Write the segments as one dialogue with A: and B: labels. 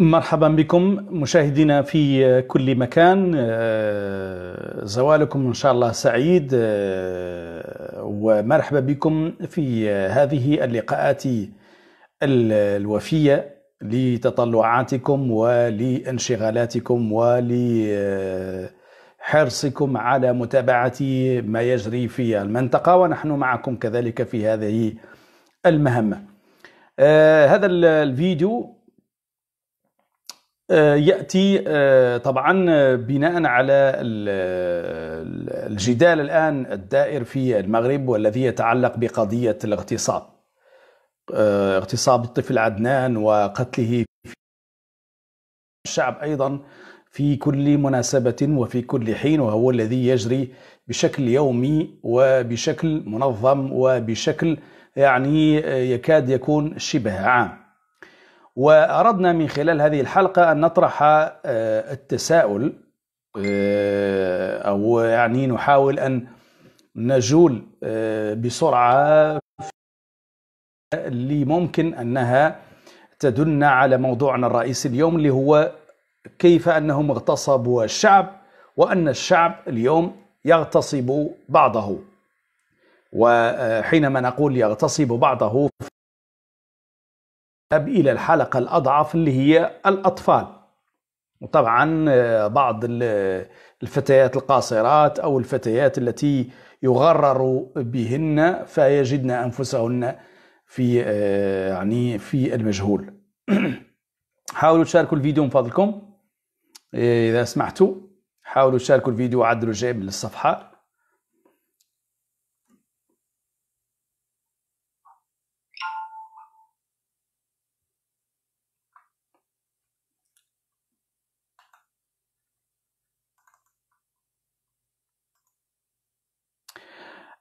A: مرحبا بكم مشاهدينا في كل مكان آه، زوالكم ان شاء الله سعيد آه، ومرحبا بكم في هذه اللقاءات الوفيه لتطلعاتكم ولانشغالاتكم ولحرصكم على متابعه ما يجري في المنطقه ونحن معكم كذلك في هذه المهمه آه، هذا الفيديو آه، ياتي آه، طبعا بناء على الجدال الان الدائر في المغرب والذي يتعلق بقضيه الاغتصاب آه، اغتصاب الطفل عدنان وقتله في الشعب ايضا في كل مناسبه وفي كل حين وهو الذي يجري بشكل يومي وبشكل منظم وبشكل يعني يكاد يكون شبه عام واردنا من خلال هذه الحلقه ان نطرح آه، التساؤل آه، او يعني نحاول ان نجول آه، بسرعه اللي ممكن انها تدلنا على موضوعنا الرئيسي اليوم اللي هو كيف انهم اغتصبوا الشعب وان الشعب اليوم يغتصب بعضه وحينما نقول يغتصب بعضه اب إلى الحلقة الأضعف اللي هي الأطفال وطبعا آه، بعض الفتيات القاصرات أو الفتيات التي يغرر بهن فيجدن أنفسهن في آه، يعني في المجهول حاولوا تشاركوا الفيديو من فضلكم آه، إذا سمحتوا حاولوا تشاركوا الفيديو وعدلوا جيب للصفحة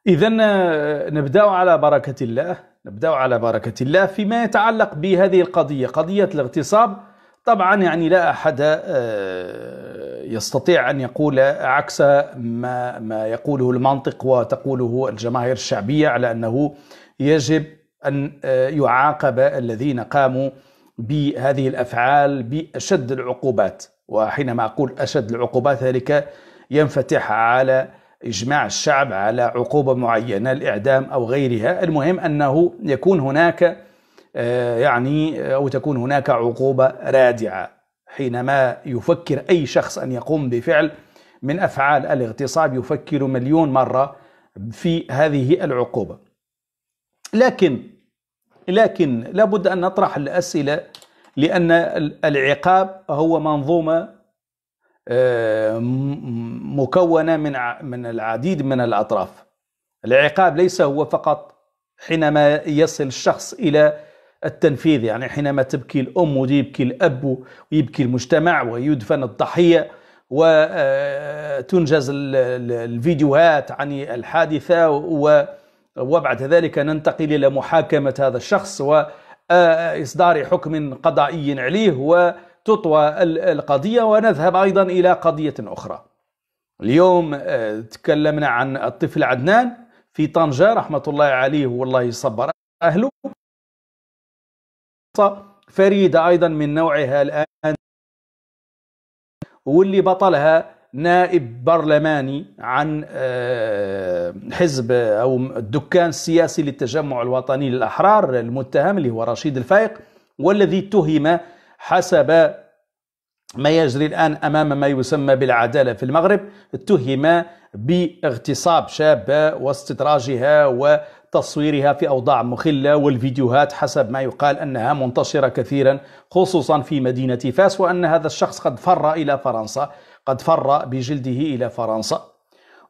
A: إذا آه، نبدأ على بركة الله نبدأ على بركة الله فيما يتعلق بهذه القضية قضية الاغتصاب طبعا يعني لا أحد آه، يستطيع أن يقول عكس ما, ما يقوله المنطق وتقوله الجماهير الشعبية على أنه يجب أن آه، يعاقب الذين قاموا بهذه الأفعال بأشد العقوبات وحينما أقول أشد العقوبات ذلك ينفتح على إجماع الشعب على عقوبة معينة الإعدام أو غيرها المهم أنه يكون هناك آه، يعني أو تكون هناك عقوبة رادعة حينما يفكر أي شخص أن يقوم بفعل من أفعال الاغتصاب يفكر مليون مرة في هذه العقوبة لكن لكن لابد أن نطرح الأسئلة لأن العقاب هو منظومة آه، مكونه من من العديد من الاطراف العقاب ليس هو فقط حينما يصل الشخص الى التنفيذ يعني حينما تبكي الام ويبكي الاب ويبكي المجتمع ويدفن الضحيه وتنجز آه، الفيديوهات عن الحادثه وبعد ذلك ننتقل الى محاكمه هذا الشخص واصدار آه، حكم قضائي عليه و تطوى القضية ونذهب أيضا إلى قضية أخرى اليوم آه، تكلمنا عن الطفل عدنان في طنجة رحمة الله عليه والله صبر أهله فريدة أيضا من نوعها الآن واللي بطلها نائب برلماني عن آه، حزب أو الدكان السياسي للتجمع الوطني للأحرار المتهم اللي هو رشيد الفايق والذي اتهم حسب ما يجري الآن أمام ما يسمى بالعدالة في المغرب اتهم باغتصاب شابة واستدراجها وتصويرها في أوضاع مخلة والفيديوهات حسب ما يقال أنها منتشرة كثيرا خصوصا في مدينة فاس وأن هذا الشخص قد فر إلى فرنسا قد فر بجلده إلى فرنسا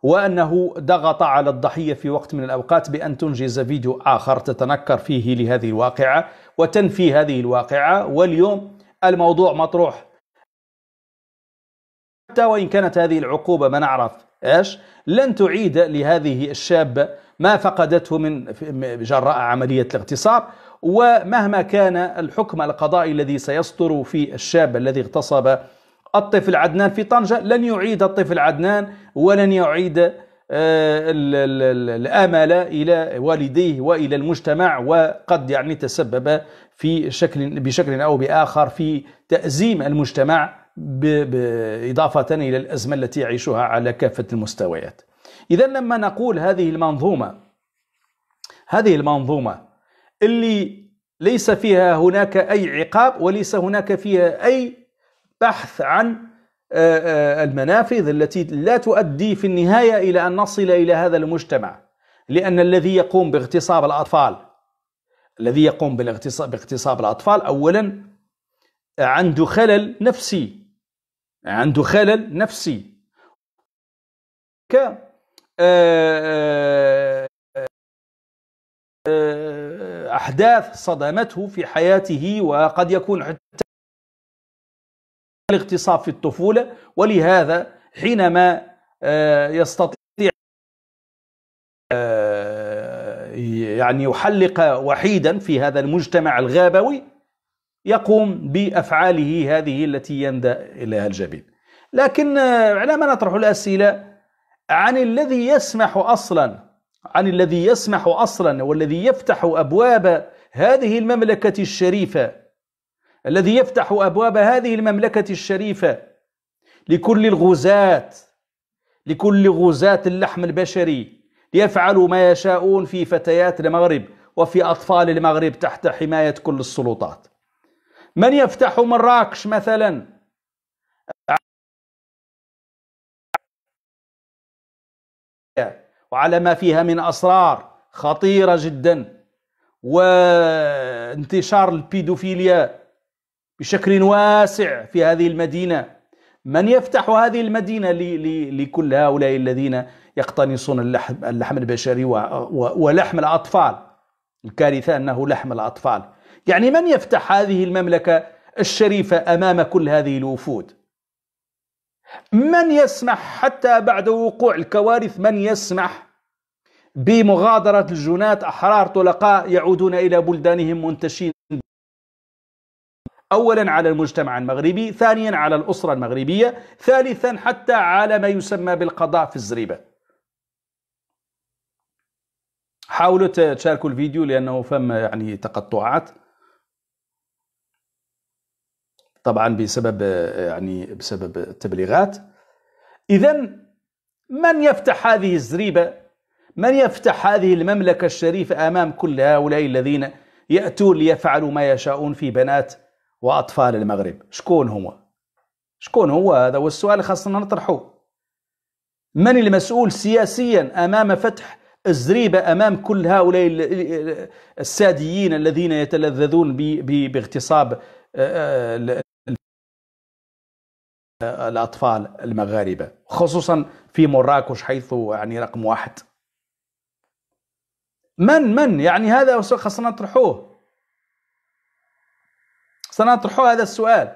A: وأنه ضغط على الضحية في وقت من الأوقات بأن تنجز فيديو آخر تتنكر فيه لهذه الواقعة وتنفي هذه الواقعة واليوم الموضوع مطروح حتى وإن كانت هذه العقوبة ما نعرف إيش لن تعيد لهذه الشابة ما فقدته من جراء عملية الاغتصاب ومهما كان الحكم القضائي الذي سيصدر في الشاب الذي اغتصب الطفل عدنان في طنجة لن يعيد الطفل عدنان ولن يعيد آه، الامل الى والديه والى المجتمع وقد يعني تسبب في شكل بشكل او باخر في تازيم المجتمع اضافه الى الازمه التي يعيشها على كافه المستويات. اذا لما نقول هذه المنظومه هذه المنظومه اللي ليس فيها هناك اي عقاب وليس هناك فيها اي بحث عن آه، آه، المنافذ التي لا تؤدي في النهايه الى ان نصل الى هذا المجتمع لان الذي يقوم باغتصاب الاطفال الذي يقوم باغتصاب الاطفال اولا عنده خلل نفسي عنده خلل نفسي ك آه، احداث صدمته في حياته وقد يكون حتى الاغتصاب في الطفولة ولهذا حينما آه، يستطيع آه، يعني يحلق وحيدا في هذا المجتمع الغابوي يقوم بأفعاله هذه التي يندى إليها الجبين لكن آه، على ما نطرح الأسئلة عن الذي يسمح أصلا عن الذي يسمح أصلا والذي يفتح أبواب هذه المملكة الشريفة الذي يفتح أبواب هذه المملكة الشريفة لكل الغزاة لكل غزاة اللحم البشري ليفعلوا ما يشاءون في فتيات المغرب وفي أطفال المغرب تحت حماية كل السلطات من يفتح مراكش مثلا وعلى ما فيها من أسرار خطيرة جدا وانتشار البيدوفيليا بشكل واسع في هذه المدينه من يفتح هذه المدينه لكل هؤلاء الذين يقتنصون اللحم, اللحم البشري ولحم الاطفال الكارثه انه لحم الاطفال يعني من يفتح هذه المملكه الشريفه امام كل هذه الوفود من يسمح حتى بعد وقوع الكوارث من يسمح بمغادره الجنات احرار طلقاء يعودون الى بلدانهم منتشين أولا على المجتمع المغربي ثانيا على الأسرة المغربية ثالثا حتى على ما يسمى بالقضاء في الزريبة حاولوا تشاركوا الفيديو لأنه فم يعني تقطعات طبعا بسبب يعني بسبب التبليغات إذا من يفتح هذه الزريبة من يفتح هذه المملكة الشريفة أمام كل هؤلاء الذين يأتون ليفعلوا ما يشاءون في بنات وأطفال المغرب شكون هو شكون هو هذا هو السؤال خاصنا نطرحه من المسؤول سياسيا أمام فتح الزريبة أمام كل هؤلاء الساديين الذين يتلذذون باغتصاب آه، آه، الأطفال المغاربة خصوصا في مراكش حيث يعني رقم واحد من من يعني هذا خاصنا نطرحوه سنطرح هذا السؤال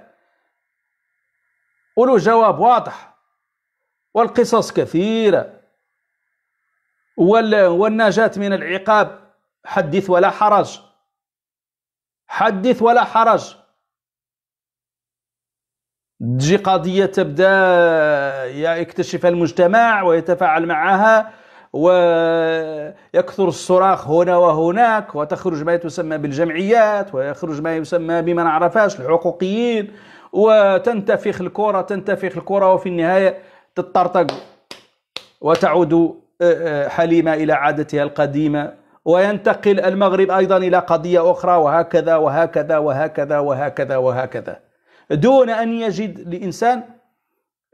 A: وله جواب واضح والقصص كثيرة والنجاة من العقاب حدث ولا حرج حدث ولا حرج تجي قضية تبدأ يكتشفها المجتمع ويتفاعل معها ويكثر الصراخ هنا وهناك وتخرج ما تسمى بالجمعيات ويخرج ما يسمى بما نعرفاش الحقوقيين وتنتفخ الكرة تنتفخ الكرة وفي النهاية تطرطق وتعود آه، آه، حليمة إلى عادتها القديمة وينتقل المغرب أيضا إلى قضية أخرى وهكذا وهكذا وهكذا وهكذا وهكذا دون أن يجد الإنسان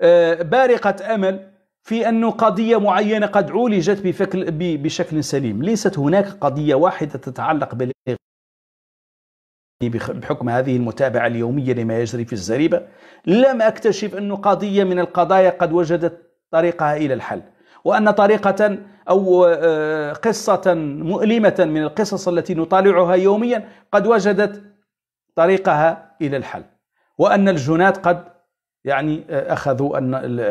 A: آه، بارقة أمل في أن قضية معينة قد عولجت بفكل بشكل سليم ليست هناك قضية واحدة تتعلق بال بحكم هذه المتابعة اليومية لما يجري في الزريبة لم أكتشف أن قضية من القضايا قد وجدت طريقها إلى الحل وأن طريقة أو آه، قصة مؤلمة من القصص التي نطالعها يوميا قد وجدت طريقها إلى الحل وأن الجنات قد يعني آه، أخذوا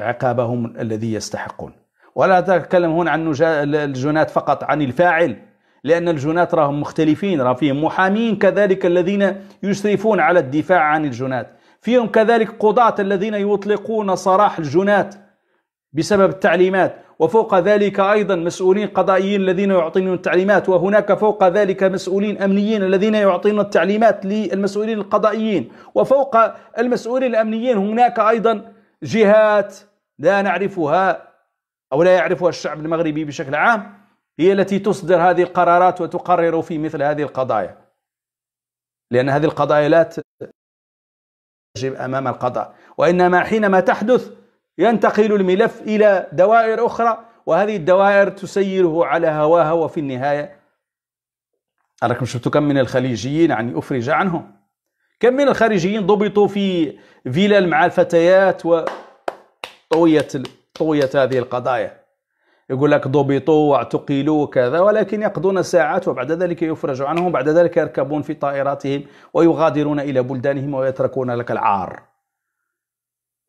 A: عقابهم الذي يستحقون ولا أتكلم هنا عن الجنات فقط عن الفاعل لأن الجنات راهم مختلفين راه فيهم محامين كذلك الذين يشرفون على الدفاع عن الجنات فيهم كذلك قضاة الذين يطلقون سراح الجنات بسبب التعليمات وفوق ذلك أيضا مسؤولين قضائيين الذين يعطون التعليمات وهناك فوق ذلك مسؤولين أمنيين الذين يعطون التعليمات للمسؤولين القضائيين وفوق المسؤولين الأمنيين هناك أيضا جهات لا نعرفها أو لا يعرفها الشعب المغربي بشكل عام هي التي تصدر هذه القرارات وتقرر في مثل هذه القضايا لأن هذه القضايا لا تجب أمام القضاء وإنما حينما تحدث ينتقل الملف إلى دوائر أخرى وهذه الدوائر تسيره على هواها وفي النهاية أراكم شفتوا كم من الخليجيين يعني أفرج عنهم كم من الخارجيين ضبطوا في فيلل مع الفتيات و طويت طويت هذه القضايا يقول لك ضبطوا واعتقلوا وكذا ولكن يقضون ساعات وبعد ذلك يفرج عنهم بعد ذلك يركبون في طائراتهم ويغادرون إلى بلدانهم ويتركون لك العار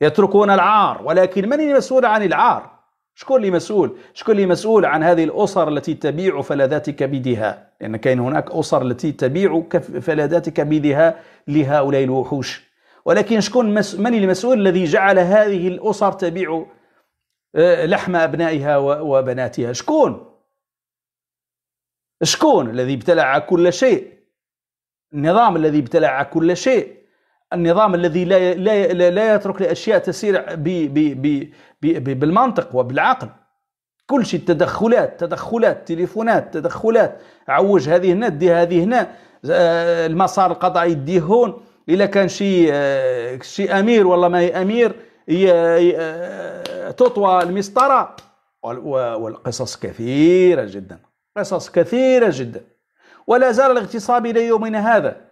A: يتركون العار ولكن من المسؤول عن العار شكون اللي مسؤول شكون اللي مسؤول عن هذه الاسر التي تبيع فلذات كبدها لان يعني كاين هناك اسر التي تبيع فلذات كبدها لهؤلاء الوحوش ولكن شكون من المسؤول الذي جعل هذه الاسر تبيع آه، لحم ابنائها وبناتها شكون شكون الذي ابتلع كل شيء النظام الذي ابتلع كل شيء النظام الذي لا لا لا يترك لاشياء تسير بي بي بي بي بالمنطق وبالعقل كل شيء تدخلات تدخلات تليفونات تدخلات عوج هذه هنا دي هذه هنا آه، المسار القضائي يديه هون الا كان شي آه، شي امير ولا ما هي امير آه، تطوى المسطره والقصص كثيره جدا قصص كثيره جدا ولا زال الاغتصاب الى يومنا هذا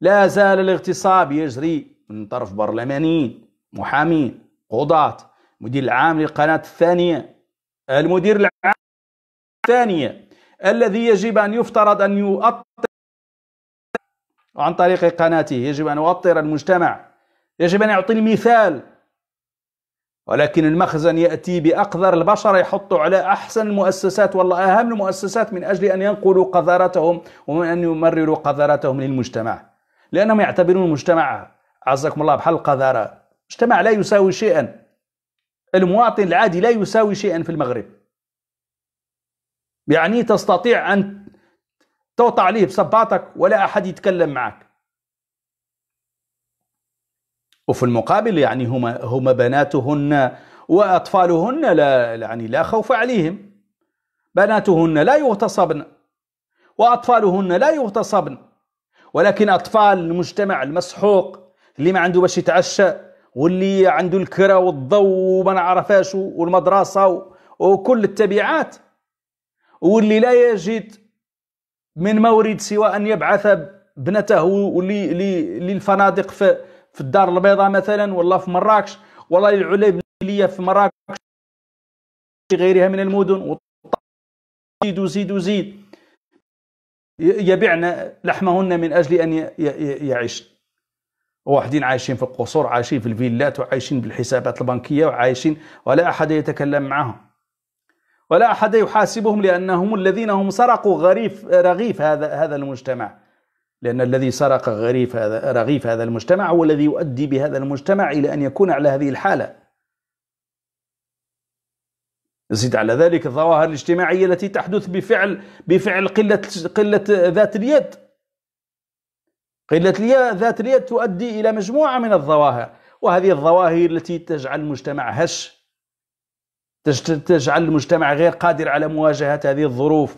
A: لا زال الاغتصاب يجري من طرف برلمانيين محامين قضاة مدير العام للقناة الثانية المدير العام الثانية الذي يجب أن يفترض أن يؤطر عن طريق قناته يجب أن يؤطر المجتمع يجب أن يعطي المثال ولكن المخزن يأتي بأقذر البشر يحطوا على أحسن المؤسسات والله أهم المؤسسات من أجل أن ينقلوا قذرتهم ومن أن يمرروا قذرتهم للمجتمع لأنهم يعتبرون المجتمع عزكم الله بحال القذارة مجتمع لا يساوي شيئا المواطن العادي لا يساوي شيئا في المغرب يعني تستطيع أن توطع عليه بصباطك ولا أحد يتكلم معك وفي المقابل يعني هما هما بناتهن واطفالهن لا يعني لا خوف عليهم بناتهن لا يغتصبن واطفالهن لا يغتصبن ولكن أطفال المجتمع المسحوق اللي ما عنده باش يتعشى واللي عنده الكرة والضوء وما نعرفاش والمدرسة وكل التبعات واللي لا يجد من مورد سوى أن يبعث ابنته للفنادق في, في الدار البيضاء مثلا ولا في مراكش ولا اللي في مراكش غيرها من المدن وزيد وزيد وزيد يبعن لحمهن من أجل أن يعيشن واحدين عايشين في القصور عايشين في الفيلات وعايشين بالحسابات البنكية وعايشين ولا أحد يتكلم معهم ولا أحد يحاسبهم لأنهم الذين هم سرقوا غريف رغيف هذا هذا المجتمع لأن الذي سرق غريف هذا رغيف هذا المجتمع هو الذي يؤدي بهذا المجتمع إلى أن يكون على هذه الحالة زد على ذلك الظواهر الاجتماعية التي تحدث بفعل بفعل قلة قلة ذات اليد قلة ذات اليد تؤدي إلى مجموعة من الظواهر وهذه الظواهر التي تجعل المجتمع هش تجعل المجتمع غير قادر على مواجهة هذه الظروف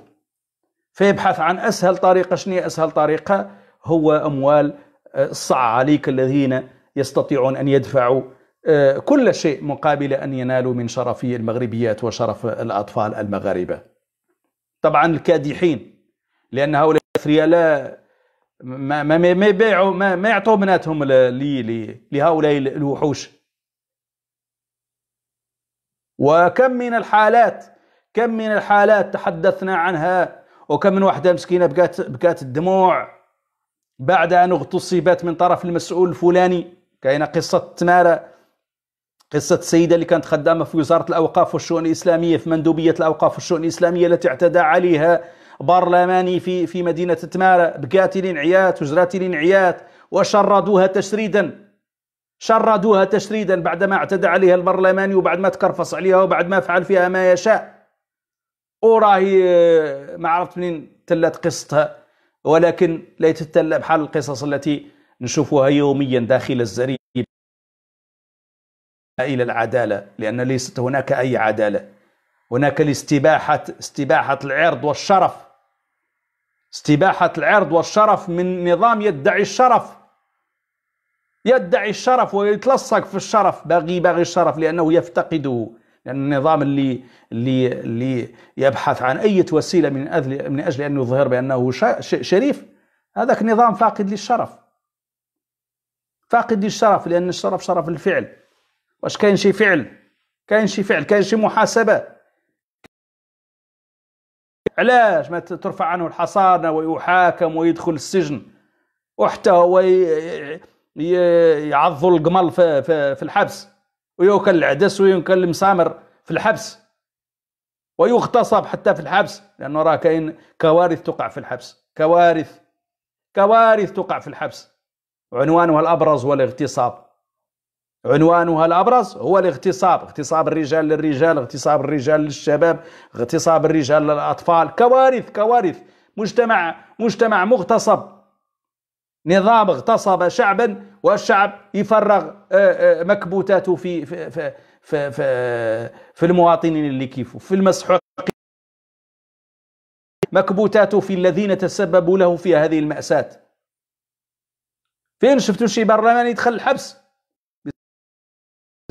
A: فيبحث عن أسهل طريقة شنو أسهل طريقة هو أموال آه، الصعاليك الذين يستطيعون أن يدفعوا آه، كل شيء مقابل أن ينالوا من شرفي المغربيات وشرف الأطفال المغاربة طبعا الكادحين لأن هؤلاء الأثرياء لا ما ما ما يبيعوا ما, ما يعطوا بناتهم لهؤلاء الوحوش وكم من الحالات كم من الحالات تحدثنا عنها وكم من واحدة مسكينة بكات بكات الدموع بعد أن اغتصبت من طرف المسؤول الفلاني كاينة قصة تمارة قصة السيدة اللي كانت خدامة في وزارة الأوقاف والشؤون الإسلامية في مندوبية الأوقاف والشؤون الإسلامية التي اعتدى عليها برلماني في في مدينة تمارة بقاتل عيات وجراتل عيات وشردوها تشريدا شردوها تشريدا بعدما اعتدى عليها البرلماني وبعد ما تكرفص عليها وبعد ما فعل فيها ما يشاء وراهي آه، ما عرفت منين تلت قصتها ولكن ليت التلة بحال القصص التي نشوفها يوميا داخل الزرير إلى العدالة لأن ليست هناك أي عدالة هناك الاستباحة استباحة العرض والشرف استباحة العرض والشرف من نظام يدعي الشرف يدعي الشرف ويتلصق في الشرف باغي باغي الشرف لأنه يفتقده لأن النظام اللي اللي اللي يبحث عن أي وسيلة من أجل من أجل أن يظهر بأنه شريف هذاك نظام فاقد للشرف فاقد للشرف لأن الشرف شرف الفعل واش كاين شي فعل كاين شي فعل كاين شي محاسبه علاش ما ترفع عنه الحصانه ويحاكم ويدخل السجن وحتى هو يعض القمل في, في الحبس ويوكل العدس ويوكل المسامر في الحبس ويغتصب حتى في الحبس لانه راه كاين كوارث تقع في الحبس كوارث كوارث تقع في الحبس عنوانها الابرز هو الاغتصاب عنوانها الأبرز هو الاغتصاب اغتصاب الرجال للرجال اغتصاب الرجال للشباب اغتصاب الرجال للأطفال كوارث كوارث مجتمع مجتمع مغتصب نظام اغتصب شعبا والشعب يفرغ آه، آه، مكبوتاته في في في في, في, في المواطنين اللي كيفه في المسحوق مكبوتاته في الذين تسببوا له في هذه المأساة فين شفتوا شي برلمان يدخل الحبس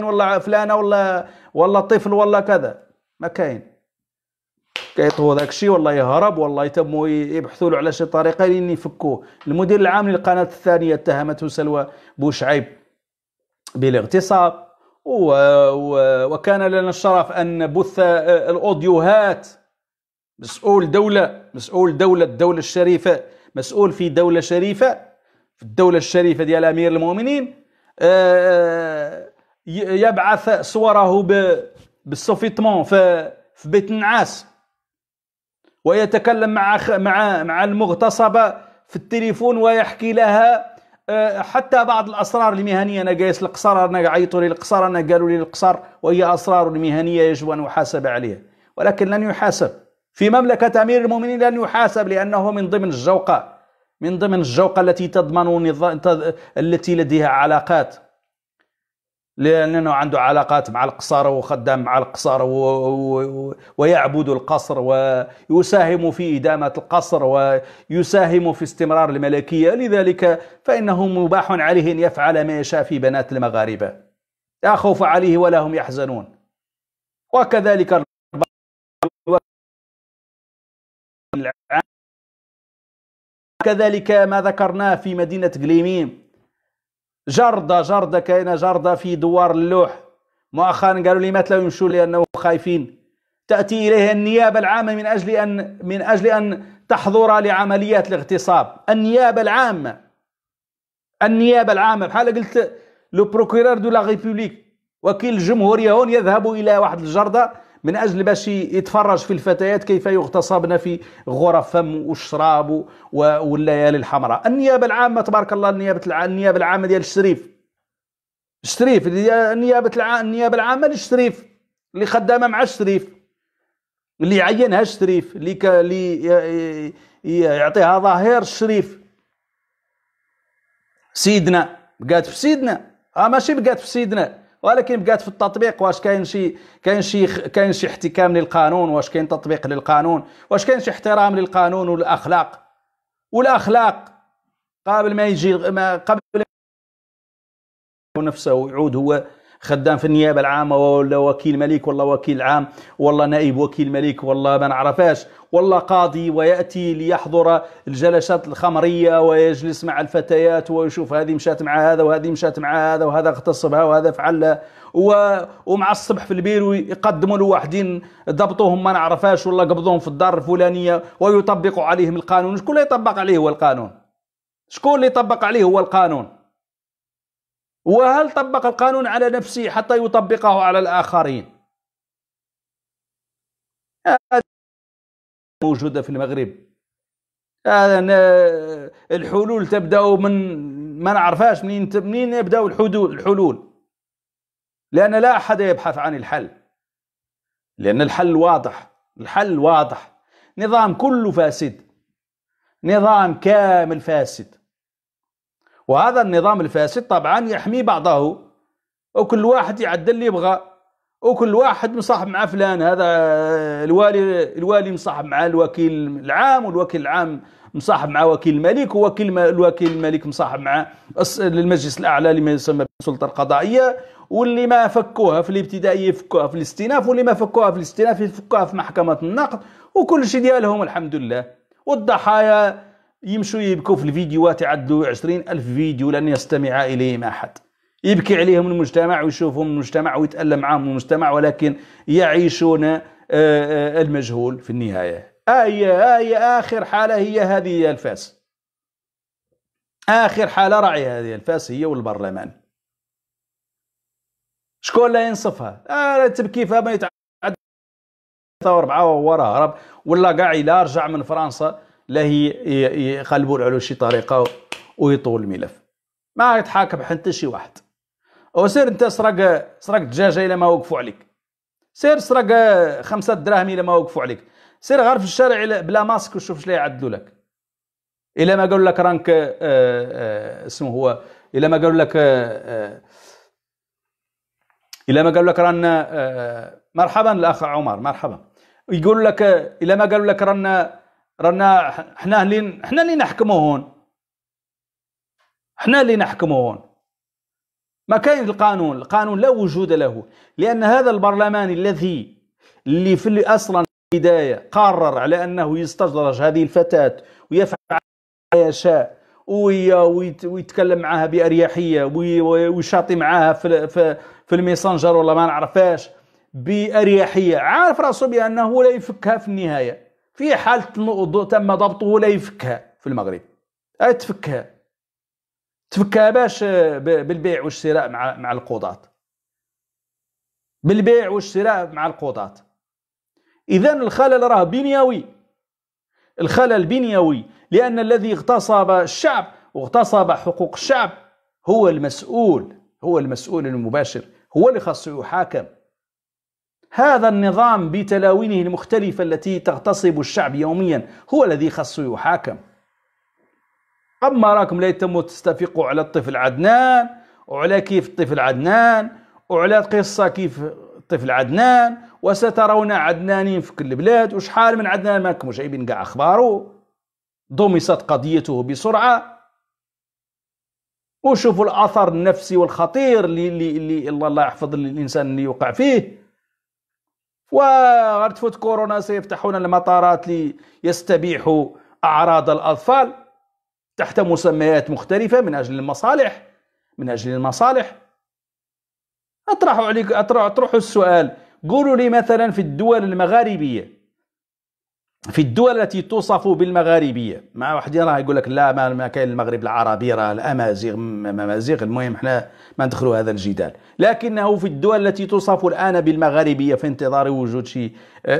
A: والله فلانه ولا ولا طفل ولا كذا ما كاين كيطوى ذاك الشيء والله يهرب والله يتموا يبحثوا له على شي طريقه لين يفكوه المدير العام للقناه الثانيه اتهمته سلوى بوشعيب بالاغتصاب و... و... وكان لنا الشرف ان بث الاوديوهات مسؤول دوله مسؤول دوله الدوله الشريفه مسؤول في دوله شريفه في الدوله الشريفه ديال امير المؤمنين آه يبعث صوره بالسوفيتمون في في بيت النعاس ويتكلم مع مع مع المغتصبه في التليفون ويحكي لها آه، حتى بعض الاسرار المهنيه انا جايس القصر انا عيطوا لي القصر انا قالوا لي القصر وهي اسرار مهنيه يجب ان احاسب عليها ولكن لن يحاسب في مملكه امير المؤمنين لن يحاسب لانه من ضمن الجوقه من ضمن الجوقه التي تضمن التي لديها علاقات لأنه عنده علاقات مع القصر وخدام مع و... ويعبد القصر ويساهم في إدامة القصر ويساهم في استمرار الملكية لذلك فإنه مباح عليه أن يفعل ما يشاء في بنات المغاربة لا خوف عليه ولا هم يحزنون وكذلك كذلك ما ذكرناه في مدينة قليميم جردة جردة كاينة جردة في دوار اللوح مؤخرا قالوا لي ما لا يمشوا لأنه خايفين تأتي إليها النيابة العامة من أجل أن من أجل أن تحضر لعمليات الاغتصاب النيابة العامة النيابة العامة بحال قلت لو بروكيرور دو لا ريبوبليك وكيل الجمهورية هون يذهب إلى واحد الجردة من أجل باش يتفرج في الفتيات كيف يغتصبن في غرف فم والشراب والليالي الحمراء النيابة العامة تبارك الله النيابة النيابة العامة ديال الشريف الشريف النيابة النيابة العامة للشريف اللي خدامة مع الشريف اللي عينها الشريف اللي ك... اللي يعطيها ظهير الشريف سيدنا بقات في سيدنا اه ماشي بقات في سيدنا ولكن بقات في التطبيق واش كاين شي كاين شي كاين شي احتكام للقانون واش كاين تطبيق للقانون واش كاين شي احترام للقانون والاخلاق والاخلاق قبل ما يجي ما قبل نفسه يعود هو خدام في النيابه العامه ولا وكيل ملك ولا وكيل عام ولا نائب وكيل ملك ولا ما نعرفاش ولا قاضي وياتي ليحضر الجلسات الخمريه ويجلس مع الفتيات ويشوف هذه مشات مع هذا وهذه مشات مع هذا وهذا اغتصبها وهذا فعلها و... ومع الصبح في البيرو يقدموا له واحدين ضبطوهم ما نعرفاش ولا قبضوهم في الدار الفلانيه ويطبقوا عليهم القانون شكون اللي يطبق عليه هو القانون شكون اللي يطبق عليه هو القانون وهل طبق القانون على نفسه حتى يطبقه على الآخرين موجودة في المغرب الحلول تبدأ من ما نعرفهاش منين منين يبداو الحلول الحلول لأن لا أحد يبحث عن الحل لأن الحل واضح الحل واضح نظام كله فاسد نظام كامل فاسد وهذا النظام الفاسد طبعا يحمي بعضه وكل واحد يعدل اللي يبغى وكل واحد مصاحب مع فلان هذا الوالي الوالي مصاحب مع الوكيل العام والوكيل العام مصاحب مع وكيل الملك ووكيل الوكيل الملك مصاحب مع المجلس الاعلى لما يسمى بالسلطه القضائيه واللي ما فكوها في الابتدائيه يفكوها في الاستئناف واللي ما فكوها في الاستئناف يفكوها في محكمه النقد وكل شيء ديالهم الحمد لله والضحايا يمشوا يبكوا في الفيديوهات يعدوا عشرين ألف فيديو لن يستمع إليهم أحد يبكي عليهم المجتمع ويشوفهم المجتمع ويتألم معهم المجتمع ولكن يعيشون آه، آه، المجهول في النهاية آية آية آخر حالة هي هذه الفاس آخر حالة رعي هذه الفاس هي والبرلمان شكون لا ينصفها آه تبكي فما يتعدى وأربعة وهو هرب ولا قاع إلا رجع من فرنسا لا يقلبوا العلو شي طريقه ويطول الملف ما يتحاكم حتى شي واحد او سير انت سرق سرق دجاجه الى ما وقفوا عليك سير سرق خمسة دراهم الى ما وقفوا عليك سير غير في الشارع بلا ماسك وشوف شنو يعدلوا لك الى ما قالوا لك رانك آه، آه، اسمه هو الى ما قالوا لك آه، الى ما قالوا لك رانا مرحبا الاخ عمر مرحبا يقول لك الى ما قالوا لك رانا رانا حنا اللي حنا اللي نحكموا هون حنا اللي نحكموا هون ما كاين القانون القانون لا وجود له لأن هذا البرلمان الذي اللي في اللي أصلا البداية قرر على أنه يستدرج هذه الفتاة ويفعل ما يشاء ويتكلم معها بأريحية ويشاطي معها في, في الميسنجر ولا ما نعرفاش بأريحية عارف راسه بأنه لا يفكها في النهاية في حالة الموضوع تم ضبطه ولا يفكها في المغرب أي تفكها تفكها باش آه، بالبيع والشراء مع مع القضاة بالبيع والشراء مع القضاة إذا الخلل راه بنيوي الخلل بنيوي لأن الذي اغتصب الشعب واغتصب حقوق الشعب هو المسؤول هو المسؤول المباشر هو اللي خاصه يحاكم هذا النظام بتلاوينه المختلفة التي تغتصب الشعب يوميا هو الذي خص يحاكم أما راكم لا يتم تستفقوا على الطفل عدنان وعلى كيف الطفل عدنان وعلى قصة كيف الطفل عدنان وسترون عدنانين في كل بلاد وشحال من عدنان ماكم جايبين كاع أخباره ضمست قضيته بسرعة وشوفوا الأثر النفسي والخطير اللي, اللي, اللي الله يحفظ الإنسان اللي يوقع فيه وغير تفوت كورونا سيفتحون المطارات ليستبيحوا أعراض الأطفال تحت مسميات مختلفة من أجل المصالح من أجل المصالح أطرحوا عليك أطرح أطرحوا السؤال قولوا لي مثلا في الدول المغاربية في الدول التي توصف بالمغاربيه مع واحد راه يقول لك لا ما, ما كاين المغرب العربي راه الامازيغ ممازيغ المهم حنا ما ندخلوا هذا الجدال لكنه في الدول التي توصف الان بالمغاربيه في انتظار وجود شي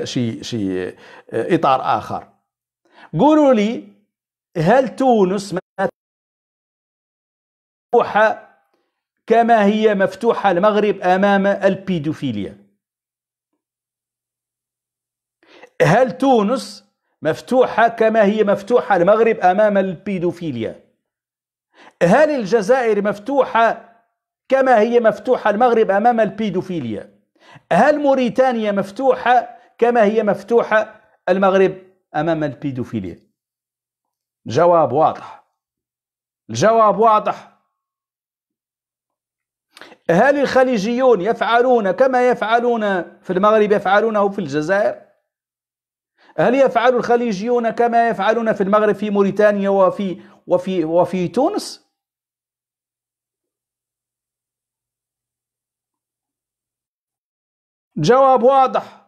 A: شي شي اطار اخر قولوا لي هل تونس مفتوحه كما هي مفتوحه المغرب امام البيدوفيليا هل تونس مفتوحة كما هي مفتوحة المغرب أمام البيدوفيليا هل الجزائر مفتوحة كما هي مفتوحة المغرب أمام البيدوفيليا هل موريتانيا مفتوحة كما هي مفتوحة المغرب أمام البيدوفيليا جواب واضح الجواب واضح هل الخليجيون يفعلون كما يفعلون في المغرب يفعلونه في الجزائر هل يفعل الخليجيون كما يفعلون في المغرب في موريتانيا وفي وفي وفي تونس؟ الجواب واضح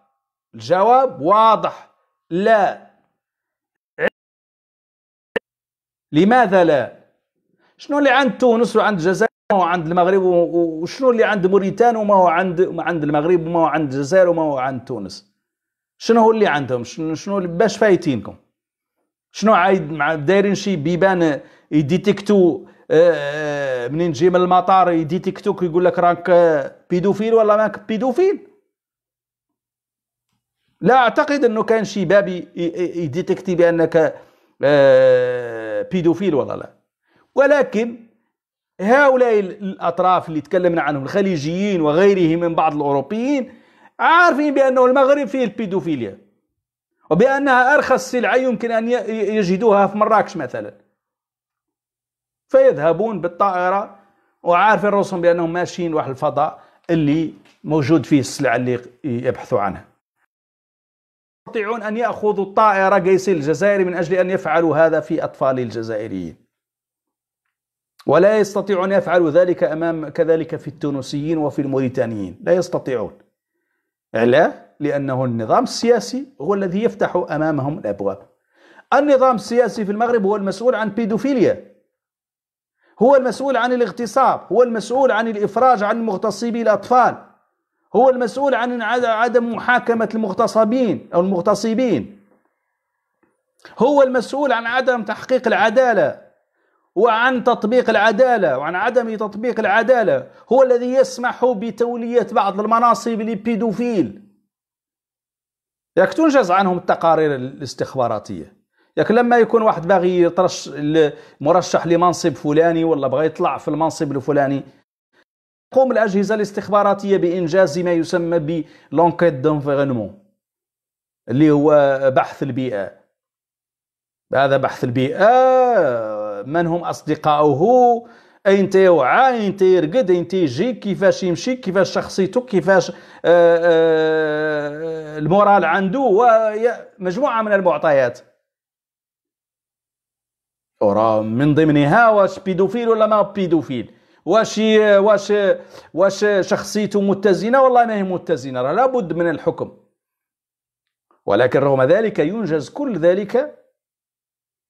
A: الجواب واضح لا لماذا لا شنو اللي عند تونس وعند الجزائر وما هو عند المغرب وشنو اللي عند موريتانيا وما هو عند عند المغرب وما هو عند الجزائر وما هو عند تونس شنو هو اللي عندهم شنو اللي باش فايتينكم شنو عايد مع دايرين شي بيبان يديتيكتو آه، آه، منين تجي من المطار يديتيكتوك يقول لك راك آه، بيدوفيل ولا ماك بيدوفيل لا اعتقد انه كان شي باب يديتكتي بانك بيدوفيل ولا لا ولكن هؤلاء الاطراف اللي تكلمنا عنهم الخليجيين وغيرهم من بعض الاوروبيين عارفين بأنه المغرب فيه البيدوفيليا وبأنها أرخص سلعة يمكن أن يجدوها في مراكش مثلا فيذهبون بالطائرة وعارفين راسهم بأنهم ماشيين واحد الفضاء اللي موجود فيه السلعة اللي يبحثوا عنها يستطيعون أن يأخذوا الطائرة قيس الجزائري من أجل أن يفعلوا هذا في أطفال الجزائريين ولا يستطيعون يفعلوا ذلك أمام كذلك في التونسيين وفي الموريتانيين لا يستطيعون علاه؟ لأنه النظام السياسي هو الذي يفتح أمامهم الأبواب النظام السياسي في المغرب هو المسؤول عن بيدوفيليا هو المسؤول عن الاغتصاب هو المسؤول عن الإفراج عن مغتصبي الأطفال هو المسؤول عن عدم محاكمة المغتصبين أو المغتصبين هو المسؤول عن عدم تحقيق العدالة وعن تطبيق العدالة وعن عدم تطبيق العدالة هو الذي يسمح بتولية بعض المناصب لبيدوفيل ياك تنجز عنهم التقارير الاستخباراتية ياك لما يكون واحد باغي يطرش مرشح لمنصب فلاني ولا بغى يطلع في المنصب الفلاني تقوم الأجهزة الاستخباراتية بإنجاز ما يسمى بلونكيت دونفيرونمون اللي هو بحث البيئة هذا بحث البيئة من هم أصدقاؤه أين تيوعى أين تيرقد أين تيجي كيفاش يمشي كيفاش شخصيته كيفاش آه، آه، المورال عنده ومجموعة من المعطيات وراه من ضمنها واش بيدوفيل ولا ما بيدوفيل واش واش واش شخصيته متزنه والله ما هي متزنه راه لابد من الحكم ولكن رغم ذلك ينجز كل ذلك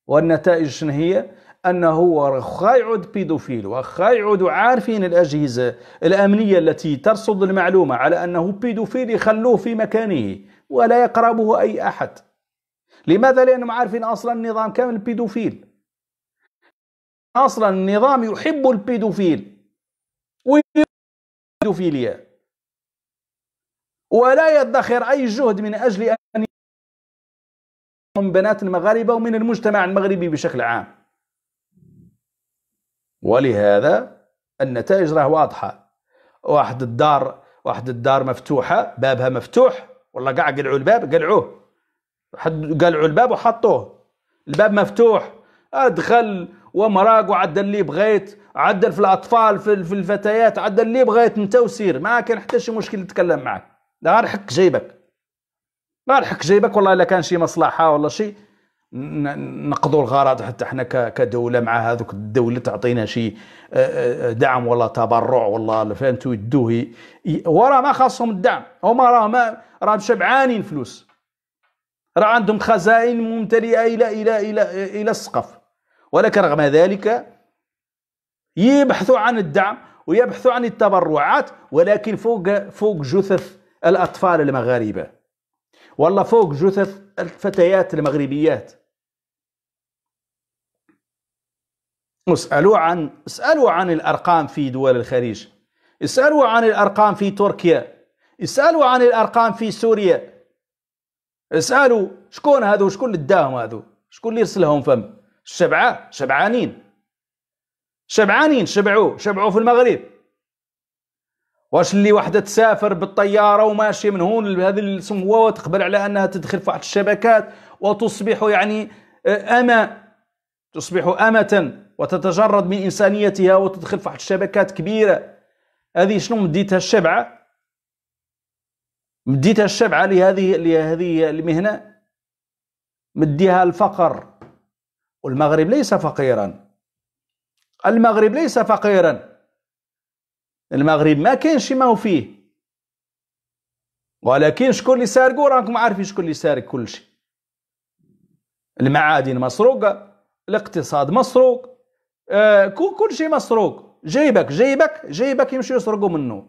A: والنتائج شنو هي أنه خيعد بيدوفيل وخيعد عارفين الأجهزة الأمنية التي ترصد المعلومة على أنه بيدوفيل يخلوه في مكانه ولا يقربه أي أحد لماذا؟ لأنهم عارفين أصلا النظام كامل بيدوفيل أصلا النظام يحب البيدوفيل ويبيدوفيليا ولا يدخر أي جهد من أجل أن من بنات المغاربة ومن المجتمع المغربي بشكل عام ولهذا النتائج راه واضحه واحد الدار واحد الدار مفتوحه بابها مفتوح والله قاع قلعوا الباب قلعوه حد قلعوا الباب وحطوه الباب مفتوح ادخل ومراق وعدى اللي بغيت عدل في الاطفال في, في الفتيات عدل اللي بغيت انت وسير ما كان حتى شي مشكل نتكلم معك غير حك جيبك غير حك جيبك والله الا كان شي مصلحه ولا شي نقضوا الغرض حتى احنا كدوله مع هذوك الدوله تعطينا شي آه، آه، دعم ولا تبرع ولا فين تودوه وراه ما خاصهم الدعم هما راه ما راهم شبعانين فلوس راه عندهم خزائن ممتلئه الى الى الى الى السقف ولكن رغم ذلك يبحثوا عن الدعم ويبحثوا عن التبرعات ولكن فوق فوق جثث الاطفال المغاربه والله فوق جثث الفتيات المغربيات اسألوا عن اسألوا عن الأرقام في دول الخليج اسألوا عن الأرقام في تركيا اسألوا عن الأرقام في سوريا اسألوا شكون هذو شكون اللي داهم هذو شكون اللي يرسلهم فم الشبعة شبعانين شبعانين شبعوا شبعوا في المغرب واش اللي وحده تسافر بالطياره وماشيه من هون لهذه السموه وتقبل على انها تدخل في واحد الشبكات وتصبح يعني آه، اما تصبح أمة وتتجرد من إنسانيتها وتدخل في واحد الشبكات كبيرة هذه شنو مديتها الشبعة مديتها الشبعة لهذه لهذه المهنة مديها الفقر والمغرب ليس فقيرا المغرب ليس فقيرا المغرب ما كاينش ما هو فيه ولكن شكون اللي سارقوا راكم عارفين شكون اللي سارق كلشي المعادن مسروقه الاقتصاد مسروق آه كل شيء مسروق جيبك جيبك جيبك يمشي يسرقوا منه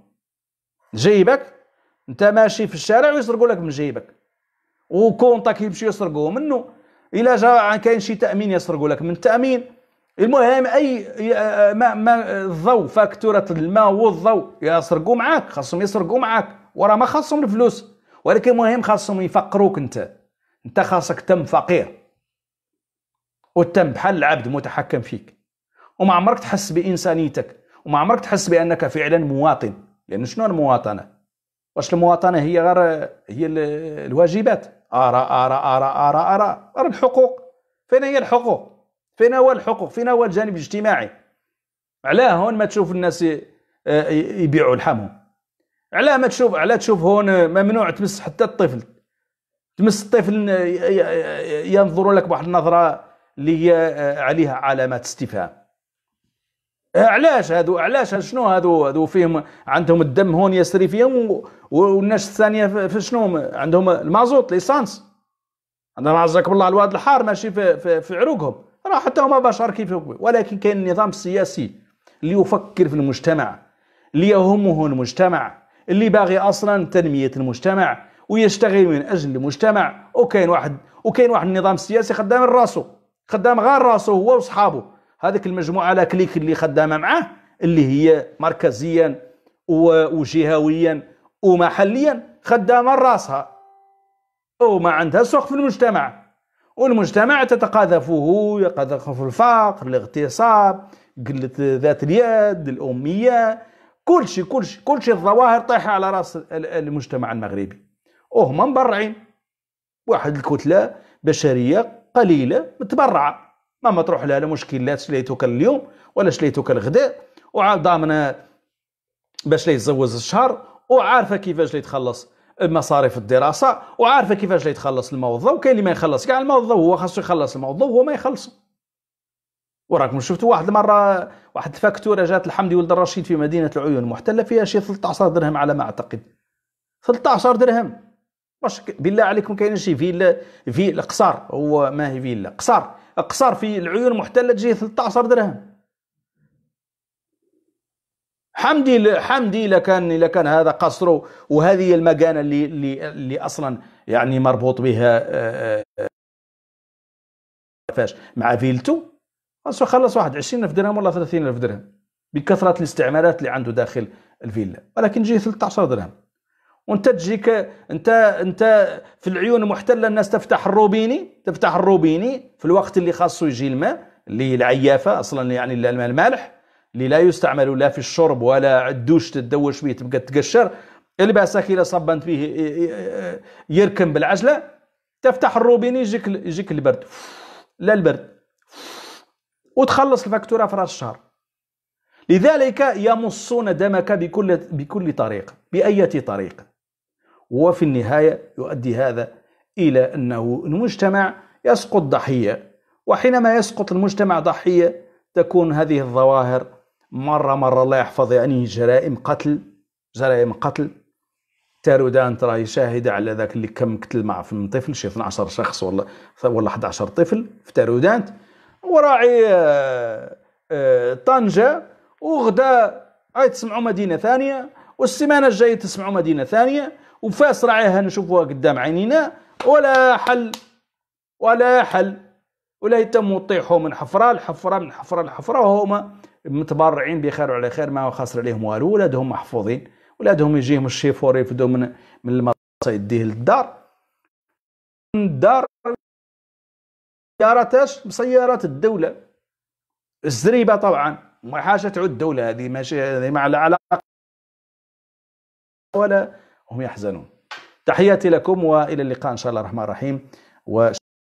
A: جيبك انت ماشي في الشارع ويسرقوا لك من جيبك وكونطك يمشي يسرقوا منه الا جا كاين شي تامين يسرقوا لك من التامين المهم اي آه، ما ما الضوء فاكتوره الماء والضوء يسرقوا معاك خاصهم يسرقوا معاك وراه ما خاصهم الفلوس ولكن المهم خاصهم يفقروك انت انت خاصك تم فقير وتم بحال العبد متحكم فيك وما عمرك تحس بانسانيتك وما عمرك تحس بانك فعلا مواطن لان شنو المواطنه واش المواطنه هي غير هي الواجبات اراء اراء اراء اراء اراء أرى الحقوق فين هي الحقوق فين هو الحقوق فين هو الجانب الاجتماعي علاه هون ما تشوف الناس آه، يبيعوا لحمهم علاه ما تشوف علاه تشوف هون ممنوع تمس حتى الطفل تمس الطفل ينظر لك بواحد النظره اللي هي آه، عليها علامات استفهام علاش هادو علاش شنو هادو هادو فيهم عندهم الدم هون يسري فيهم والناس الثانيه في شنو عندهم المازوت ليسانس عندهم عزك الله الواد الحار ماشي في, في, في عروقهم راه حتى هما بشر كيف ولكن كاين النظام السياسي اللي يفكر في المجتمع اللي يهمه المجتمع اللي باغي اصلا تنميه المجتمع ويشتغل من اجل المجتمع وكاين واحد وكاين واحد النظام السياسي خدام راسو خدام غير راسه هو وصحابه هذيك المجموعه لا كليك اللي خدامه معاه اللي هي مركزيا وجهويا ومحليا خدامه راسها وما عندها سوق في المجتمع والمجتمع تتقاذفه يتقاذف الفقر الاغتصاب قلة ذات اليد الأمية كل شيء كل شيء كل شيء الظواهر طايحة على رأس المجتمع المغربي وهم مبرعين واحد الكتلة بشرية قليلة متبرعة ما تروح لها لا مشكل لا شليتوك توكل اليوم ولا شليتوك توكل وعاد ضامنه باش لا يتزوج الشهر وعارفة كيفاش لا تخلص مصاريف الدراسة وعارفة كيفاش لا تخلص الموظف وكاين اللي ما يخلص كاع الموظف هو خاصو يخلص الموظف وهو ما يخلص وراكم شفتوا واحد المرة واحد الفاكتورة جات الحمد ولد الرشيد في مدينة العيون المحتله فيها شي 13 درهم على ما أعتقد 13 درهم واش بالله عليكم كاين شي فيلا فيلا قصر هو ما هي فيلا قصر قصر في العيون المحتله تجي 13 درهم حمدي حمدي الا كان الا كان هذا قصره وهذه المكانه اللي اللي اللي اصلا يعني مربوط بها آه، آه، فاش مع فيلتو خلص واحد 20000 درهم ولا 30000 درهم بكثره الاستعمالات اللي عنده داخل الفيلا ولكن جي 13 درهم وانت تجيك انت انت في العيون محتله الناس تفتح الروبيني تفتح الروبيني في الوقت اللي خاصه يجي الماء اللي العيافه اصلا يعني الماء المالح اللي لا يستعمل لا في الشرب ولا عدوش تدوش به تبقى تقشر الباسك الى صبنت به يركن بالعجله تفتح الروبيني يجيك يجيك البرد لا البرد وتخلص الفاكتوره في راس الشهر لذلك يمصون دمك بكل بكل طريقه باية طريقه وفي النهاية يؤدي هذا إلى أنه المجتمع يسقط ضحية وحينما يسقط المجتمع ضحية تكون هذه الظواهر مرة مرة الله يحفظ يعني جرائم قتل جرائم قتل تارودانت راهي شاهدة على ذاك اللي كم قتل مع في طفل شي 12 شخص ولا ولا 11 طفل في تارودانت وراعي آه، آه، طنجة وغدا هاي تسمعوا مدينة ثانية والسيمانة الجاية تسمعوا مدينة ثانية وفاس راعيها نشوفوها قدام عينينا ولا حل ولا حل ولا يتم طيحوا من حفرة لحفرة من حفرة لحفرة وهما متبرعين بخير وعلى خير ما خاسر عليهم والو ولادهم محفوظين ولادهم يجيهم الشيفور يفدوا من من المدرسة يديه للدار من الدار سيارتاش بسيارات الدولة الزريبة طبعا ما حاجة تعود الدولة هذه ماشي هذه ما على علاقة ولا هم يحزنون تحياتي لكم والى اللقاء ان شاء الله الرحمن الرحيم